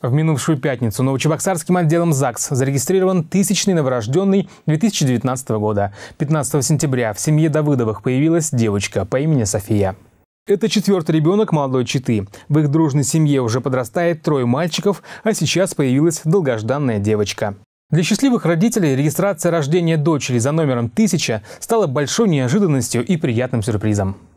В минувшую пятницу Новочебоксарским отделом ЗАГС зарегистрирован тысячный новорожденный 2019 года. 15 сентября в семье Давыдовых появилась девочка по имени София. Это четвертый ребенок молодой Читы. В их дружной семье уже подрастает трое мальчиков, а сейчас появилась долгожданная девочка. Для счастливых родителей регистрация рождения дочери за номером 1000 стала большой неожиданностью и приятным сюрпризом.